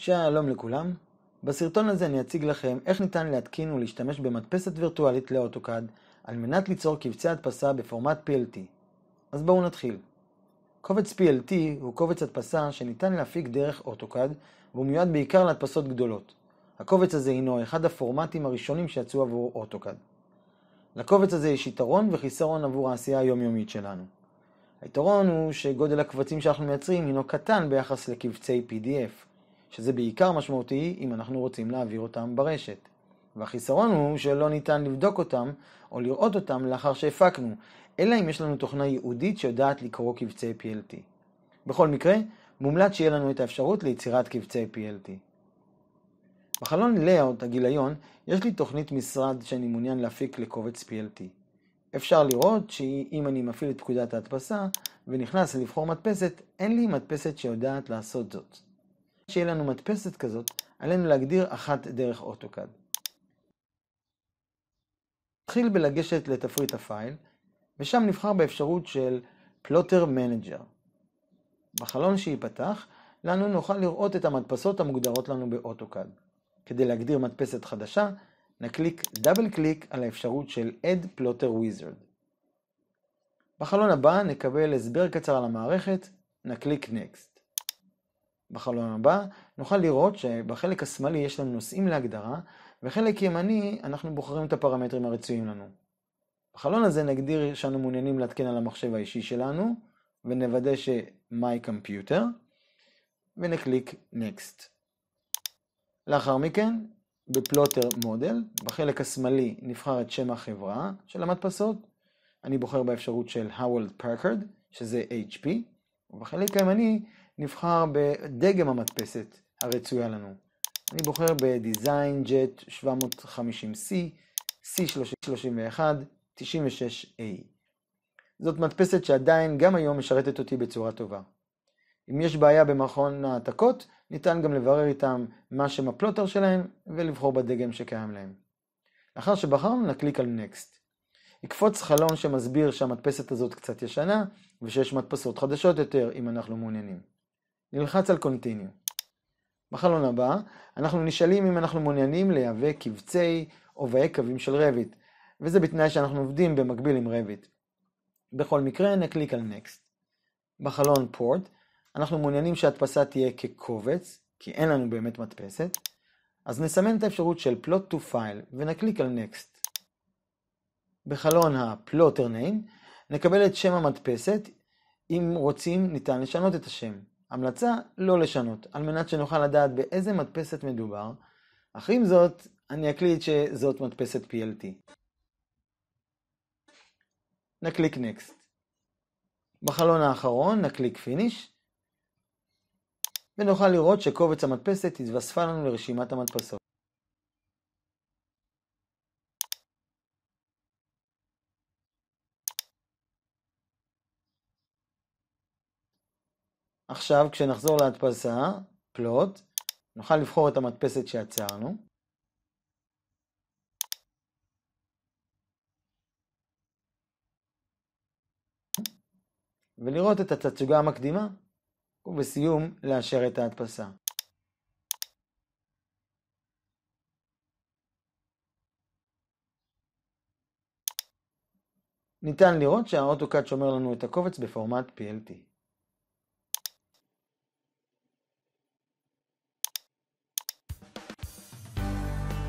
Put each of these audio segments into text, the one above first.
שלום לכולם, בסרטון הזה אני אציג לכם איך ניתן להתקין ולהשתמש במדפסת וירטואלית לאוטוקאד על מנת ליצור קבצי הדפסה בפורמט PLT. אז בואו נתחיל. קובץ PLT הוא קובץ הדפסה שניתן להפיק דרך אוטוקאד והוא מיועד בעיקר להדפסות גדולות. הקובץ הזה הינו אחד הפורמטים הראשונים שיצאו עבור אוטוקאד. לקובץ הזה יש יתרון וחיסרון עבור העשייה היומיומית שלנו. היתרון הוא שגודל הקבצים שאנחנו מייצרים הינו קטן ביחס לקבצי PDF. שזה בעיקר משמעותי אם אנחנו רוצים להעביר אותם ברשת. והחיסרון הוא שלא ניתן לבדוק אותם או לראות אותם לאחר שהפקנו, אלא אם יש לנו תוכנה ייעודית שיודעת לקרוא קבצי PLT. בכל מקרה, מומלץ שיהיה לנו את האפשרות ליצירת קבצי PLT. בחלון Layout הגיליון יש לי תוכנית משרד שאני מעוניין להפיק לקובץ PLT. אפשר לראות שאם אני מפעיל את פקודת ההדפסה ונכנס לבחור מדפסת, אין לי מדפסת שיודעת לעשות זאת. שיהיה לנו מדפסת כזאת, עלינו להגדיר אחת דרך אוטוקאד. נתחיל בלגשת לתפריט הפייל, ושם נבחר באפשרות של פלוטר מנג'ר. בחלון שייפתח, לנו נוכל לראות את המדפסות המוגדרות לנו באוטוקאד. כדי להגדיר מדפסת חדשה, נקליק דאבל קליק על האפשרות של Add Plotter Wizard. בחלון הבא נקבל הסבר קצר על המערכת, נקליק Next. בחלון הבא, נוכל לראות שבחלק השמאלי יש לנו נושאים להגדרה, וחלק ימני אנחנו בוחרים את הפרמטרים הרצויים לנו. בחלון הזה נגדיר שאנו מעוניינים להתקן על המחשב האישי שלנו, ונוודא ש-My Computer, ונקליק Next. לאחר מכן, בפלוטר מודל, בחלק השמאלי נבחר את שם החברה של המדפסות, אני בוחר באפשרות של Howell Packard, שזה HP, ובחלק הימני נבחר בדגם המדפסת הרצויה לנו. אני בוחר בדיזיין ג'ט 750C, c 31 96A. זאת מדפסת שעדיין גם היום משרתת אותי בצורה טובה. אם יש בעיה במכון העתקות, ניתן גם לברר איתם מה שם הפלוטר שלהם ולבחור בדגם שקיים להם. לאחר שבחרנו נקליק על Next. יקפוץ חלון שמסביר שהמדפסת הזאת קצת ישנה, ושיש מדפסות חדשות יותר אם אנחנו מעוניינים. נלחץ על קונטיניו. בחלון הבא, אנחנו נשאלים אם אנחנו מעוניינים לייבא קבצי או באי קווים של רביט, וזה בתנאי שאנחנו עובדים במקביל עם רביט. בכל מקרה, נקליק על Next. בחלון Port, אנחנו מעוניינים שההדפסה תהיה כקובץ, כי אין לנו באמת מדפסת, אז נסמן את האפשרות של Plot to File ונקליק על Next. בחלון ה-Plotter Name, נקבל את שם המדפסת, אם רוצים ניתן לשנות את השם. המלצה לא לשנות, על מנת שנוכל לדעת באיזה מדפסת מדובר, אך עם זאת, אני אקליט שזאת מדפסת PLT. נקליק Next. בחלון האחרון נקליק Finish, ונוכל לראות שקובץ המדפסת התווספה לנו לרשימת המדפסות. עכשיו כשנחזור להדפסה, פלוט, נוכל לבחור את המדפסת שיצרנו. ולראות את התצוגה המקדימה, ובסיום לאשר את ההדפסה. ניתן לראות שהאוטוקאט שומר לנו את הקובץ בפורמט PLT.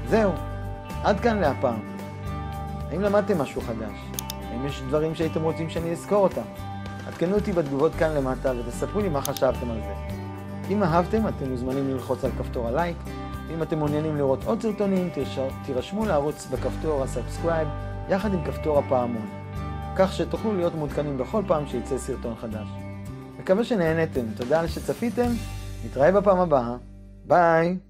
זהו, עד כאן להפעם. האם למדתם משהו חדש? האם יש דברים שהייתם רוצים שאני אזכור אותם? עדכנו אותי בתגובות כאן למטה ותספרו לי מה חשבתם על זה. אם אהבתם, אתם מוזמנים ללחוץ על כפתור הלייק. אם אתם מעוניינים לראות עוד סרטונים, תירשמו לערוץ בכפתור הסאבסקרייב, יחד עם כפתור הפעמון, כך שתוכלו להיות מעודכנים בכל פעם שיצא סרטון חדש. מקווה שנהנתם, תודה על שצפיתם, נתראה בפעם הבאה, ביי!